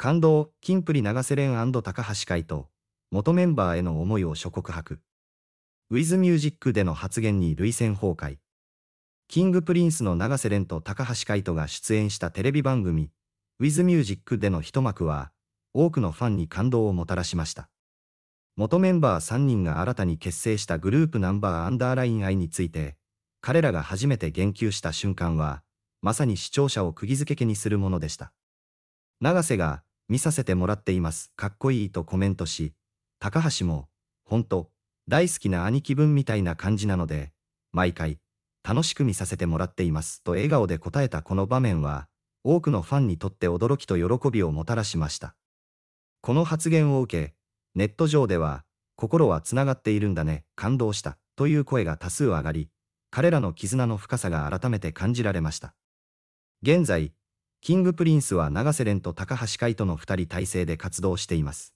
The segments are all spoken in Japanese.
感動、キンプリ長瀬廉高橋海と、元メンバーへの思いを諸告白。ウィズミュージックでの発言に類戦崩壊。キングプリンスの長瀬廉と高橋海人が出演したテレビ番組、ウィズミュージックでの一幕は、多くのファンに感動をもたらしました。元メンバー3人が新たに結成したグループナンバーアンダーライン愛について、彼らが初めて言及した瞬間は、まさに視聴者を釘付けにするものでした。長瀬が、見させてもらっています。かっこいいとコメントし、高橋も、ほんと、大好きな兄貴分みたいな感じなので、毎回、楽しく見させてもらっています。と笑顔で答えたこの場面は、多くのファンにとって驚きと喜びをもたらしました。この発言を受け、ネット上では、心はつながっているんだね、感動した、という声が多数上がり、彼らの絆の深さが改めて感じられました。現在、キングプリンスは長瀬廉と高橋海人の2人体制で活動しています。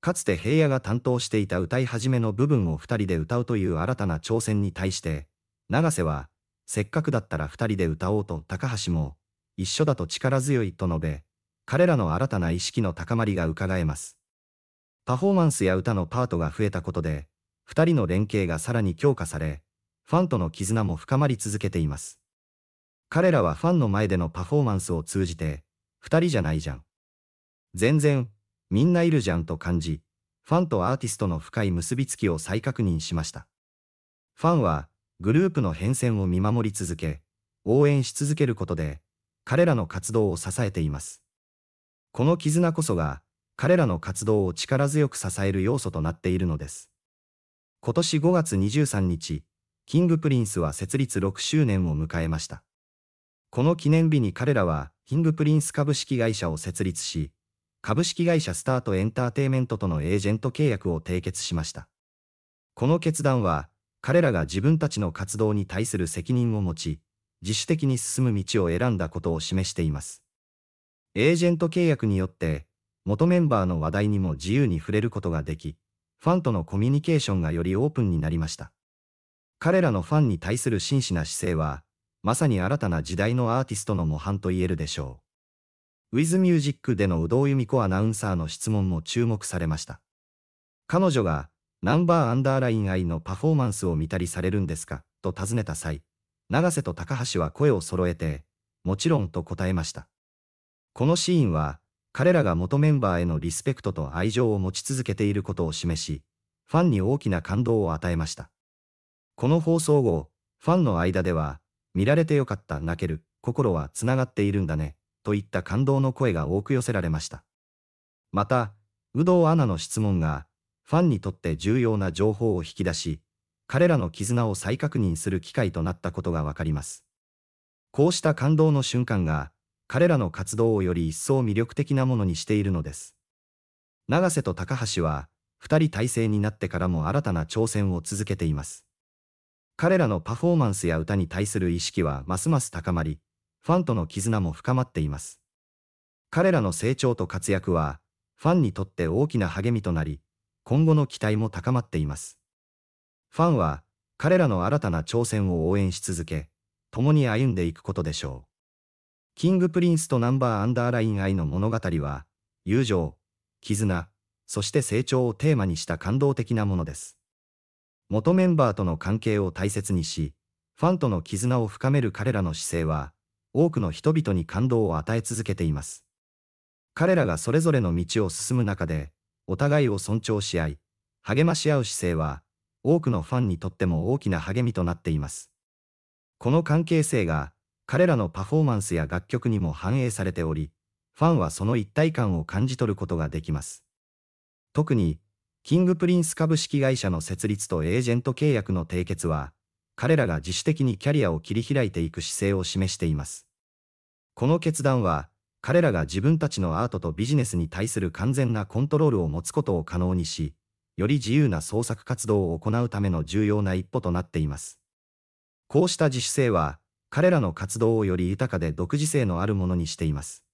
かつて平野が担当していた歌い始めの部分を2人で歌うという新たな挑戦に対して、長瀬は、せっかくだったら2人で歌おうと高橋も、一緒だと力強いと述べ、彼らの新たな意識の高まりが伺えます。パフォーマンスや歌のパートが増えたことで、2人の連携がさらに強化され、ファンとの絆も深まり続けています。彼らはファンの前でのパフォーマンスを通じて、二人じゃないじゃん。全然、みんないるじゃんと感じ、ファンとアーティストの深い結びつきを再確認しました。ファンは、グループの変遷を見守り続け、応援し続けることで、彼らの活動を支えています。この絆こそが、彼らの活動を力強く支える要素となっているのです。今年5月23日、キングプリンスは設立6周年を迎えました。この記念日に彼らは、キングプリンス株式会社を設立し、株式会社スタートエンターテイメントとのエージェント契約を締結しました。この決断は、彼らが自分たちの活動に対する責任を持ち、自主的に進む道を選んだことを示しています。エージェント契約によって、元メンバーの話題にも自由に触れることができ、ファンとのコミュニケーションがよりオープンになりました。彼らのファンに対する真摯な姿勢は、まさに新たな時代のアーティストの模範と言えるでしょう。WithMusic での有働由美子アナウンサーの質問も注目されました。彼女が、ナンバーアンダーライン愛のパフォーマンスを見たりされるんですかと尋ねた際、永瀬と高橋は声を揃えて、もちろんと答えました。このシーンは、彼らが元メンバーへのリスペクトと愛情を持ち続けていることを示し、ファンに大きな感動を与えました。この放送後、ファンの間では、見られてよかった、泣ける、心はつながっているんだね、といった感動の声が多く寄せられました。また、有働アナの質問が、ファンにとって重要な情報を引き出し、彼らの絆を再確認する機会となったことがわかります。こうした感動の瞬間が、彼らの活動をより一層魅力的なものにしているのです。永瀬と高橋は、二人体制になってからも新たな挑戦を続けています。彼らのパフォーマンスや歌に対する意識はますます高まり、ファンとの絆も深まっています。彼らの成長と活躍は、ファンにとって大きな励みとなり、今後の期待も高まっています。ファンは、彼らの新たな挑戦を応援し続け、共に歩んでいくことでしょう。キングプリンスとナンバーアンダーライン愛の物語は、友情、絆、そして成長をテーマにした感動的なものです。元メンバーとの関係を大切にし、ファンとの絆を深める彼らの姿勢は、多くの人々に感動を与え続けています。彼らがそれぞれの道を進む中で、お互いを尊重し合い、励まし合う姿勢は、多くのファンにとっても大きな励みとなっています。この関係性が、彼らのパフォーマンスや楽曲にも反映されており、ファンはその一体感を感じ取ることができます。特に、キングプリンス株式会社の設立とエージェント契約の締結は、彼らが自主的にキャリアを切り開いていく姿勢を示しています。この決断は、彼らが自分たちのアートとビジネスに対する完全なコントロールを持つことを可能にし、より自由な創作活動を行うための重要な一歩となっています。こうした自主性は、彼らの活動をより豊かで独自性のあるものにしています。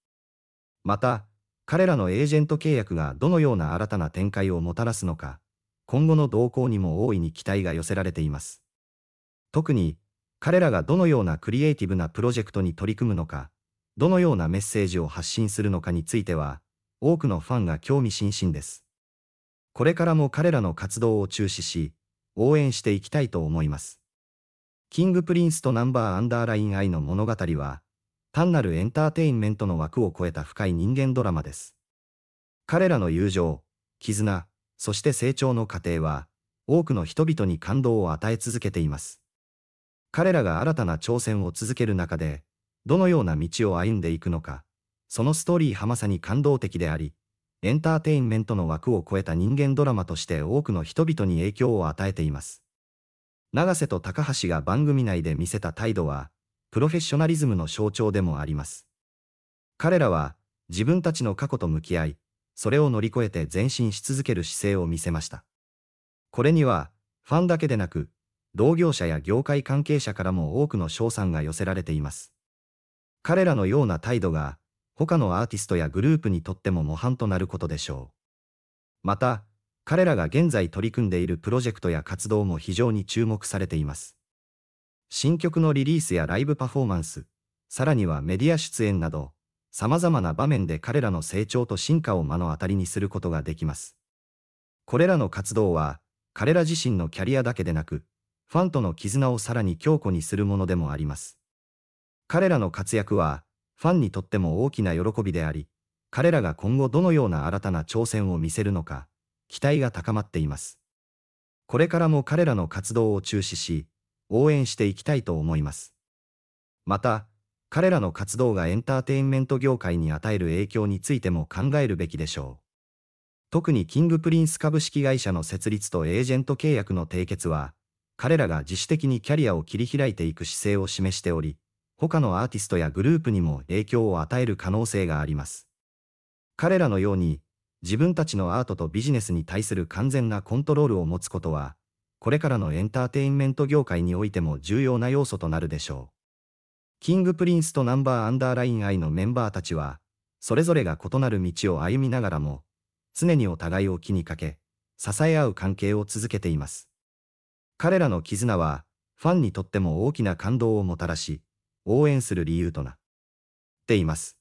また、彼らのエージェント契約がどのような新たな展開をもたらすのか、今後の動向にも大いに期待が寄せられています。特に、彼らがどのようなクリエイティブなプロジェクトに取り組むのか、どのようなメッセージを発信するのかについては、多くのファンが興味津々です。これからも彼らの活動を中止し、応援していきたいと思います。キングプリンスとナンバーアンダーライン愛の物語は、単なるエンターテインメントの枠を超えた深い人間ドラマです。彼らの友情、絆、そして成長の過程は、多くの人々に感動を与え続けています。彼らが新たな挑戦を続ける中で、どのような道を歩んでいくのか、そのストーリーはまさに感動的であり、エンターテインメントの枠を超えた人間ドラマとして多くの人々に影響を与えています。長瀬と高橋が番組内で見せた態度は、プロフェッショナリズムの象徴でもあります。彼らは自分たちの過去と向き合い、それを乗り越えて前進し続ける姿勢を見せました。これには、ファンだけでなく、同業者や業界関係者からも多くの賞賛が寄せられています。彼らのような態度が、他のアーティストやグループにとっても模範となることでしょう。また、彼らが現在取り組んでいるプロジェクトや活動も非常に注目されています。新曲のリリースやライブパフォーマンス、さらにはメディア出演など、様々な場面で彼らの成長と進化を目の当たりにすることができます。これらの活動は、彼ら自身のキャリアだけでなく、ファンとの絆をさらに強固にするものでもあります。彼らの活躍は、ファンにとっても大きな喜びであり、彼らが今後どのような新たな挑戦を見せるのか、期待が高まっています。これからも彼らの活動を中止し、応援していきたいと思います。また、彼らの活動がエンターテインメント業界に与える影響についても考えるべきでしょう。特にキングプリンス株式会社の設立とエージェント契約の締結は、彼らが自主的にキャリアを切り開いていく姿勢を示しており、他のアーティストやグループにも影響を与える可能性があります。彼らのように、自分たちのアートとビジネスに対する完全なコントロールを持つことは、これからのエンターテインメント業界においても重要な要素となるでしょう。キングプリンスとナンバーアンダーライン I のメンバーたちは、それぞれが異なる道を歩みながらも、常にお互いを気にかけ、支え合う関係を続けています。彼らの絆は、ファンにとっても大きな感動をもたらし、応援する理由となっています。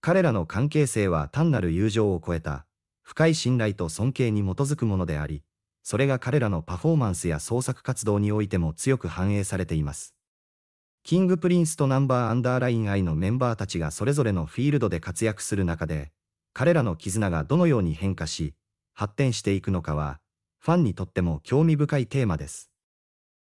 彼らの関係性は単なる友情を超えた、深い信頼と尊敬に基づくものであり、それが彼らのパフォーマンスや創作活動においても強く反映されています。キングプリンスとナンバーアンダーライン I のメンバーたちがそれぞれのフィールドで活躍する中で、彼らの絆がどのように変化し、発展していくのかは、ファンにとっても興味深いテーマです。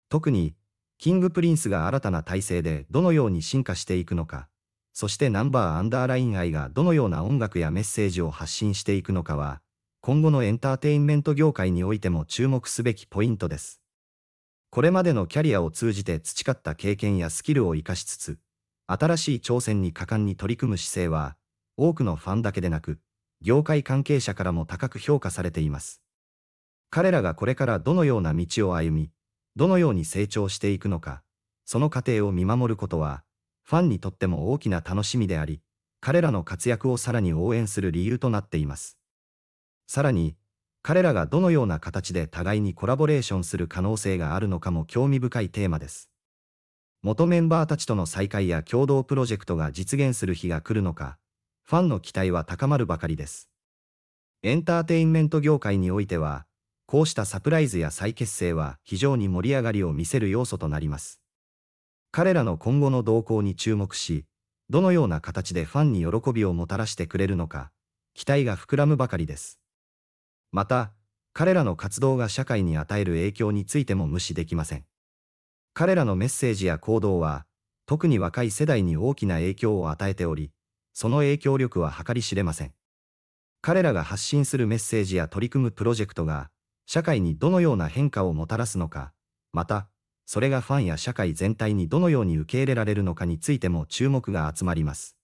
特に、キングプリンスが新たな体制でどのように進化していくのか、そしてナンバーアンダーライン I がどのような音楽やメッセージを発信していくのかは、今後のエンターテインメント業界においても注目すべきポイントです。これまでのキャリアを通じて培った経験やスキルを生かしつつ、新しい挑戦に果敢に取り組む姿勢は、多くのファンだけでなく、業界関係者からも高く評価されています。彼らがこれからどのような道を歩み、どのように成長していくのか、その過程を見守ることは、ファンにとっても大きな楽しみであり、彼らの活躍をさらに応援する理由となっています。さらに、彼らがどのような形で互いにコラボレーションする可能性があるのかも興味深いテーマです。元メンバーたちとの再会や共同プロジェクトが実現する日が来るのか、ファンの期待は高まるばかりです。エンターテインメント業界においては、こうしたサプライズや再結成は非常に盛り上がりを見せる要素となります。彼らの今後の動向に注目し、どのような形でファンに喜びをもたらしてくれるのか、期待が膨らむばかりです。また、彼らの活動が社会に与える影響についても無視できません。彼らのメッセージや行動は、特に若い世代に大きな影響を与えており、その影響力は計り知れません。彼らが発信するメッセージや取り組むプロジェクトが、社会にどのような変化をもたらすのか、また、それがファンや社会全体にどのように受け入れられるのかについても注目が集まります。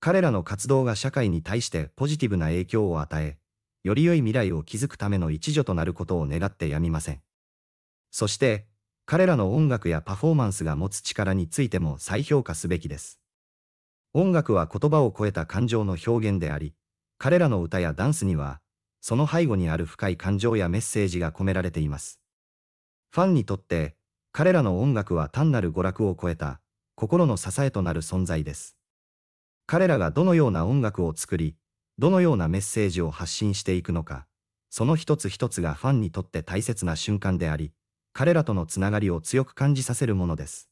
彼らの活動が社会に対してポジティブな影響を与え、より良い未来を築くための一助となることを願ってやみません。そして、彼らの音楽やパフォーマンスが持つ力についても再評価すべきです。音楽は言葉を超えた感情の表現であり、彼らの歌やダンスには、その背後にある深い感情やメッセージが込められています。ファンにとって、彼らの音楽は単なる娯楽を超えた、心の支えとなる存在です。彼らがどのような音楽を作り、どのようなメッセージを発信していくのか、その一つ一つがファンにとって大切な瞬間であり、彼らとのつながりを強く感じさせるものです。